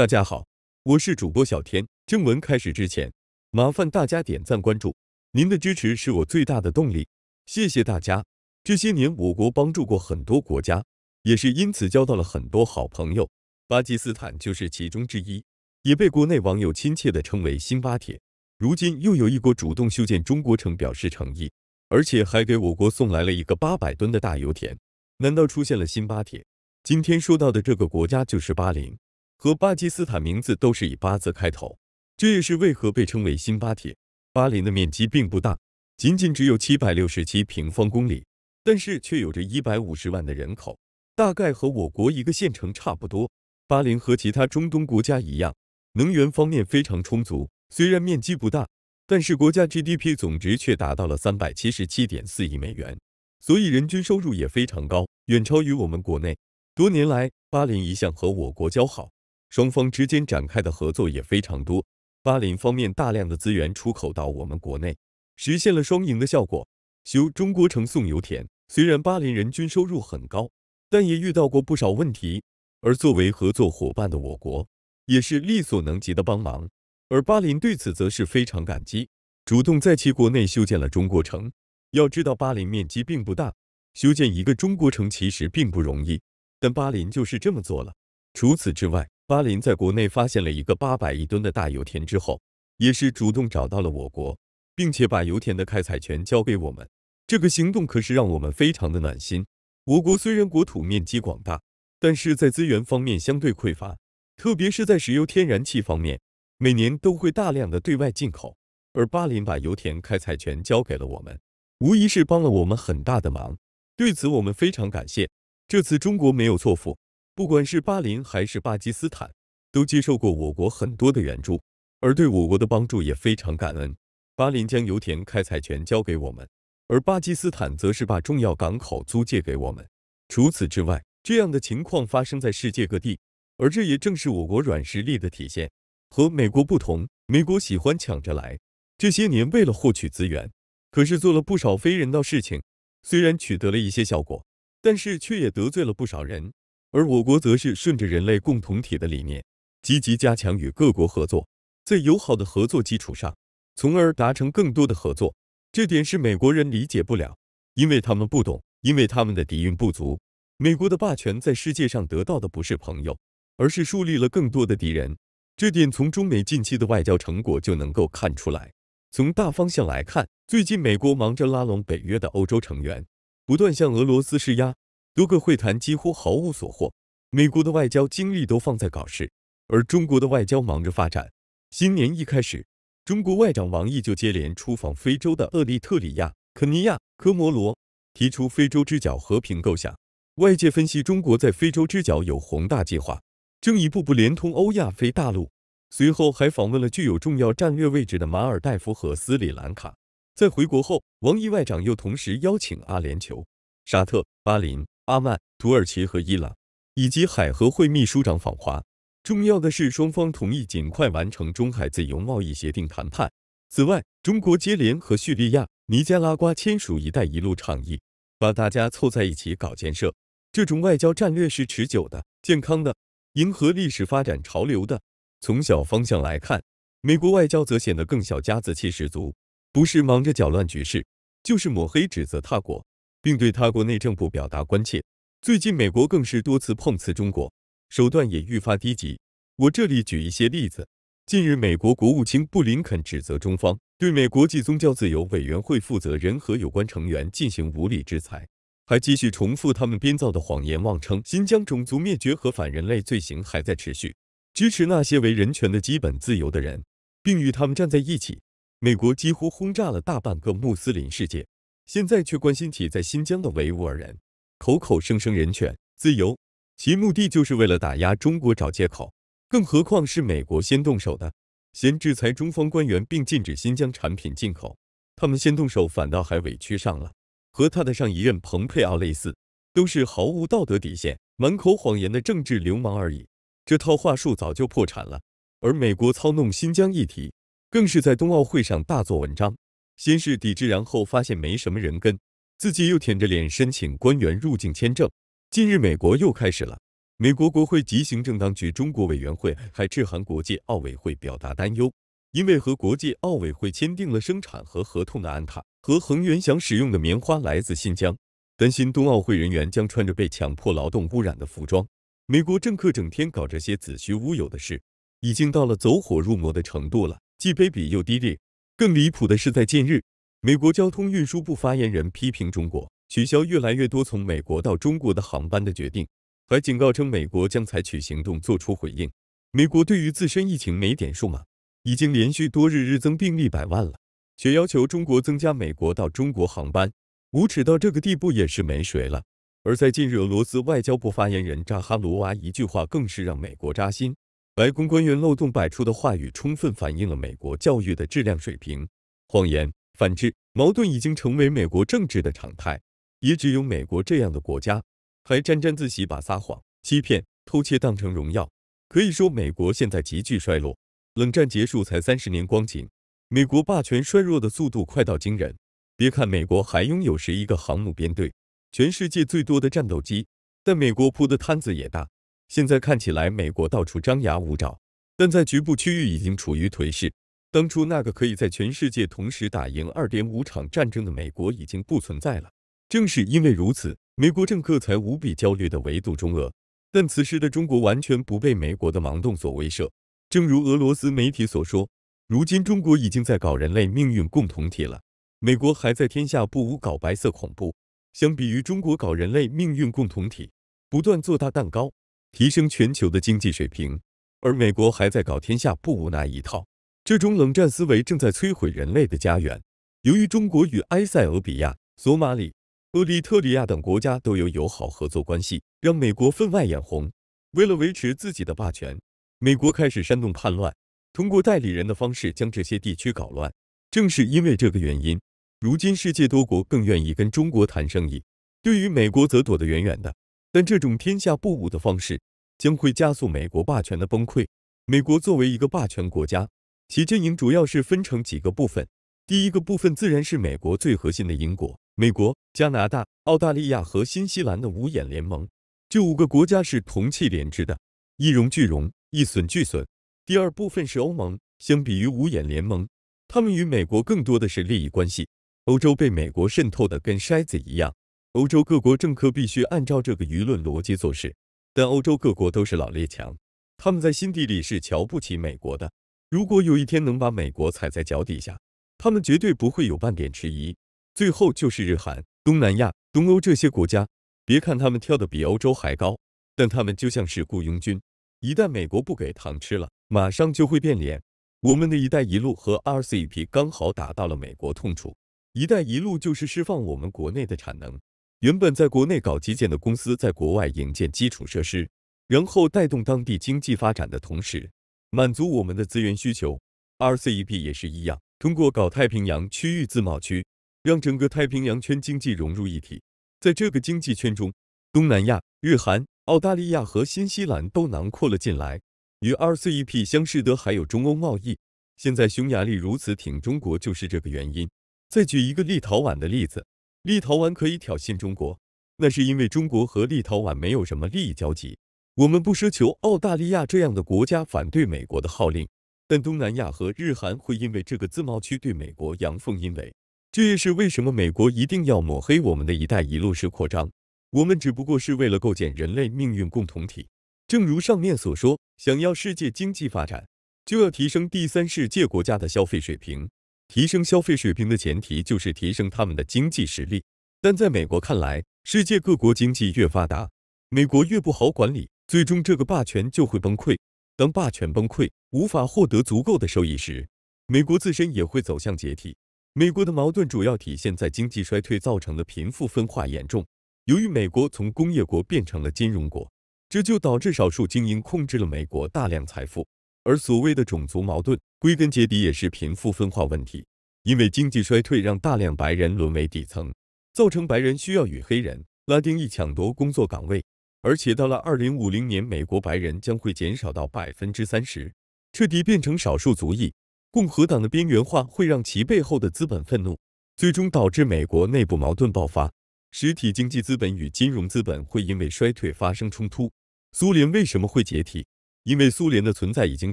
大家好，我是主播小天。正文开始之前，麻烦大家点赞关注，您的支持是我最大的动力。谢谢大家。这些年，我国帮助过很多国家，也是因此交到了很多好朋友。巴基斯坦就是其中之一，也被国内网友亲切的称为“新巴铁”。如今又有一国主动修建中国城，表示诚意，而且还给我国送来了一个八百吨的大油田。难道出现了新巴铁？今天说到的这个国家就是巴林。和巴基斯坦名字都是以巴字开头，这也是为何被称为新巴铁。巴林的面积并不大，仅仅只有七百六十七平方公里，但是却有着一百五十万的人口，大概和我国一个县城差不多。巴林和其他中东国家一样，能源方面非常充足。虽然面积不大，但是国家 GDP 总值却达到了三百七十七点四亿美元，所以人均收入也非常高，远超于我们国内。多年来，巴林一向和我国交好。双方之间展开的合作也非常多，巴林方面大量的资源出口到我们国内，实现了双赢的效果。修中国城送油田，虽然巴林人均收入很高，但也遇到过不少问题。而作为合作伙伴的我国，也是力所能及的帮忙。而巴林对此则是非常感激，主动在其国内修建了中国城。要知道，巴林面积并不大，修建一个中国城其实并不容易，但巴林就是这么做了。除此之外，巴林在国内发现了一个八百亿吨的大油田之后，也是主动找到了我国，并且把油田的开采权交给我们。这个行动可是让我们非常的暖心。我国虽然国土面积广大，但是在资源方面相对匮乏，特别是在石油、天然气方面，每年都会大量的对外进口。而巴林把油田开采权交给了我们，无疑是帮了我们很大的忙。对此，我们非常感谢。这次中国没有错付。不管是巴林还是巴基斯坦，都接受过我国很多的援助，而对我国的帮助也非常感恩。巴林将油田开采权交给我们，而巴基斯坦则是把重要港口租借给我们。除此之外，这样的情况发生在世界各地，而这也正是我国软实力的体现。和美国不同，美国喜欢抢着来，这些年为了获取资源，可是做了不少非人道事情。虽然取得了一些效果，但是却也得罪了不少人。而我国则是顺着人类共同体的理念，积极加强与各国合作，在友好的合作基础上，从而达成更多的合作。这点是美国人理解不了，因为他们不懂，因为他们的底蕴不足。美国的霸权在世界上得到的不是朋友，而是树立了更多的敌人。这点从中美近期的外交成果就能够看出来。从大方向来看，最近美国忙着拉拢北约的欧洲成员，不断向俄罗斯施压。多个会谈几乎毫无所获，美国的外交精力都放在搞事，而中国的外交忙着发展。新年一开始，中国外长王毅就接连出访非洲的厄立特里亚、肯尼亚、科摩罗，提出非洲之角和平构想。外界分析，中国在非洲之角有宏大计划，正一步步连通欧亚非大陆。随后还访问了具有重要战略位置的马尔代夫和斯里兰卡。在回国后，王毅外长又同时邀请阿联酋、沙特、巴林。阿曼、土耳其和伊朗以及海合会秘书长访华，重要的是双方同意尽快完成中海自由贸易协定谈判。此外，中国接连和叙利亚、尼加拉瓜签署“一带一路”倡议，把大家凑在一起搞建设。这种外交战略是持久的、健康的，迎合历史发展潮流的。从小方向来看，美国外交则显得更小家子气十足，不是忙着搅乱局势，就是抹黑指责他国。并对他国内政部表达关切。最近，美国更是多次碰瓷中国，手段也愈发低级。我这里举一些例子。近日，美国国务卿布林肯指责中方对美国际宗教自由委员会负责人和有关成员进行无理制裁，还继续重复他们编造的谎言，妄称新疆种族灭绝和反人类罪行还在持续，支持那些为人权的基本自由的人，并与他们站在一起。美国几乎轰炸了大半个穆斯林世界。现在却关心起在新疆的维吾尔人，口口声声人权自由，其目的就是为了打压中国找借口。更何况是美国先动手的，先制裁中方官员，并禁止新疆产品进口。他们先动手，反倒还委屈上了。和他的上一任蓬佩奥类似，都是毫无道德底线、满口谎言的政治流氓而已。这套话术早就破产了。而美国操弄新疆议题，更是在冬奥会上大做文章。先是抵制，然后发现没什么人跟，自己又舔着脸申请官员入境签证。近日，美国又开始了。美国国会及行政当局中国委员会还致函国际奥委会，表达担忧，因为和国际奥委会签订了生产和合同的安踏和恒源祥使用的棉花来自新疆，担心冬奥会人员将穿着被强迫劳动污染的服装。美国政客整天搞这些子虚乌有的事，已经到了走火入魔的程度了，既卑鄙又低劣。更离谱的是，在近日，美国交通运输部发言人批评中国取消越来越多从美国到中国的航班的决定，还警告称美国将采取行动作出回应。美国对于自身疫情没点数吗？已经连续多日日增病例百万了，却要求中国增加美国到中国航班，无耻到这个地步也是没谁了。而在近日，俄罗斯外交部发言人扎哈罗娃一句话更是让美国扎心。白宫官员漏洞百出的话语，充分反映了美国教育的质量水平。谎言、反制、矛盾已经成为美国政治的常态。也只有美国这样的国家，还沾沾自喜把撒谎、欺骗、偷窃当成荣耀。可以说，美国现在急剧衰落。冷战结束才三十年光景，美国霸权衰弱的速度快到惊人。别看美国还拥有十一个航母编队，全世界最多的战斗机，但美国铺的摊子也大。现在看起来，美国到处张牙舞爪，但在局部区域已经处于颓势。当初那个可以在全世界同时打赢二点五场战争的美国已经不存在了。正是因为如此，美国政客才无比焦虑的围堵中俄。但此时的中国完全不被美国的盲动所威慑。正如俄罗斯媒体所说，如今中国已经在搞人类命运共同体了，美国还在天下不污搞白色恐怖。相比于中国搞人类命运共同体，不断做大蛋糕。提升全球的经济水平，而美国还在搞天下不无那一套，这种冷战思维正在摧毁人类的家园。由于中国与埃塞俄比亚、索马里、厄立特里亚等国家都有友好合作关系，让美国分外眼红。为了维持自己的霸权，美国开始煽动叛乱，通过代理人的方式将这些地区搞乱。正是因为这个原因，如今世界多国更愿意跟中国谈生意，对于美国则躲得远远的。但这种天下不武的方式将会加速美国霸权的崩溃。美国作为一个霸权国家，其阵营主要是分成几个部分。第一个部分自然是美国最核心的英国、美国、加拿大、澳大利亚和新西兰的五眼联盟，这五个国家是同气连枝的，一荣俱荣，一损俱损。第二部分是欧盟，相比于五眼联盟，他们与美国更多的是利益关系。欧洲被美国渗透的跟筛子一样。欧洲各国政客必须按照这个舆论逻辑做事，但欧洲各国都是老列强，他们在心底里是瞧不起美国的。如果有一天能把美国踩在脚底下，他们绝对不会有半点迟疑。最后就是日韩、东南亚、东欧这些国家，别看他们跳得比欧洲还高，但他们就像是雇佣军，一旦美国不给糖吃了，马上就会变脸。我们的一带一路和 RCEP 刚好打到了美国痛处，一带一路就是释放我们国内的产能。原本在国内搞基建的公司在国外引建基础设施，然后带动当地经济发展的同时，满足我们的资源需求。RCEP 也是一样，通过搞太平洋区域自贸区，让整个太平洋圈经济融入一体。在这个经济圈中，东南亚、日韩、澳大利亚和新西兰都囊括了进来。与 RCEP 相适的还有中欧贸易。现在匈牙利如此挺中国，就是这个原因。再举一个立陶宛的例子。立陶宛可以挑衅中国，那是因为中国和立陶宛没有什么利益交集。我们不奢求澳大利亚这样的国家反对美国的号令，但东南亚和日韩会因为这个自贸区对美国阳奉阴违。这也是为什么美国一定要抹黑我们的一带一路式扩张。我们只不过是为了构建人类命运共同体。正如上面所说，想要世界经济发展，就要提升第三世界国家的消费水平。提升消费水平的前提就是提升他们的经济实力，但在美国看来，世界各国经济越发达，美国越不好管理，最终这个霸权就会崩溃。当霸权崩溃，无法获得足够的收益时，美国自身也会走向解体。美国的矛盾主要体现在经济衰退造成的贫富分化严重。由于美国从工业国变成了金融国，这就导致少数精英控制了美国大量财富，而所谓的种族矛盾。归根结底也是贫富分化问题，因为经济衰退让大量白人沦为底层，造成白人需要与黑人、拉丁裔抢夺工作岗位。而且到了二零五零年，美国白人将会减少到百分之三十，彻底变成少数族裔。共和党的边缘化会让其背后的资本愤怒，最终导致美国内部矛盾爆发，实体经济资本与金融资本会因为衰退发生冲突。苏联为什么会解体？因为苏联的存在已经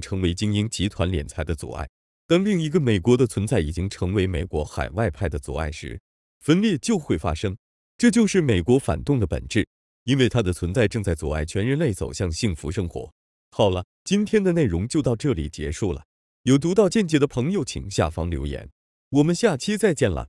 成为精英集团敛财的阻碍，当另一个美国的存在已经成为美国海外派的阻碍时，分裂就会发生。这就是美国反动的本质，因为它的存在正在阻碍全人类走向幸福生活。好了，今天的内容就到这里结束了。有独到见解的朋友，请下方留言。我们下期再见了。